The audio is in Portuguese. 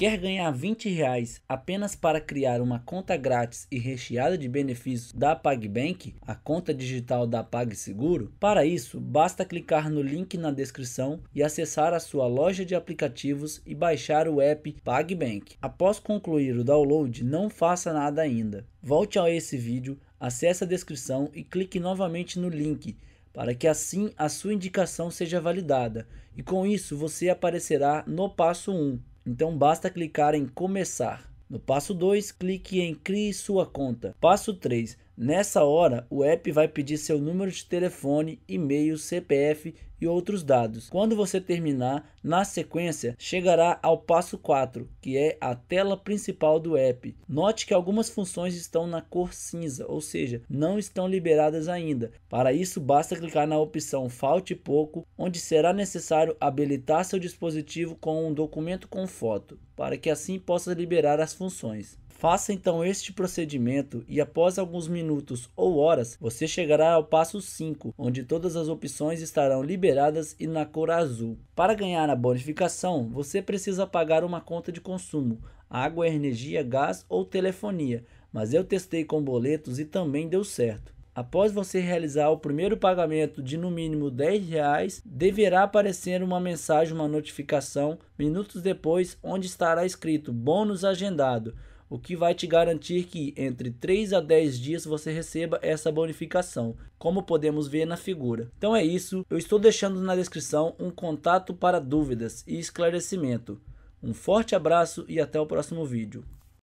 Quer ganhar 20 reais apenas para criar uma conta grátis e recheada de benefícios da PagBank, a conta digital da PagSeguro? Para isso, basta clicar no link na descrição e acessar a sua loja de aplicativos e baixar o app PagBank. Após concluir o download, não faça nada ainda. Volte a esse vídeo, acesse a descrição e clique novamente no link para que assim a sua indicação seja validada e com isso você aparecerá no passo 1, então basta clicar em começar. No passo 2, clique em crie sua conta. Passo 3, nessa hora o app vai pedir seu número de telefone, e-mail, CPF e outros dados. Quando você terminar, na sequência, chegará ao passo 4, que é a tela principal do app. Note que algumas funções estão na cor cinza, ou seja, não estão liberadas ainda. Para isso, basta clicar na opção Falte Pouco, onde será necessário habilitar seu dispositivo com um documento com foto, para que assim possa liberar as funções. Faça então este procedimento e após alguns minutos ou horas, você chegará ao passo 5, onde todas as opções estarão liberadas temperadas e na cor azul. Para ganhar a bonificação, você precisa pagar uma conta de consumo, água, energia, gás ou telefonia, mas eu testei com boletos e também deu certo. Após você realizar o primeiro pagamento de no mínimo 10, reais, deverá aparecer uma mensagem, uma notificação, minutos depois, onde estará escrito bônus agendado o que vai te garantir que entre 3 a 10 dias você receba essa bonificação, como podemos ver na figura. Então é isso, eu estou deixando na descrição um contato para dúvidas e esclarecimento. Um forte abraço e até o próximo vídeo.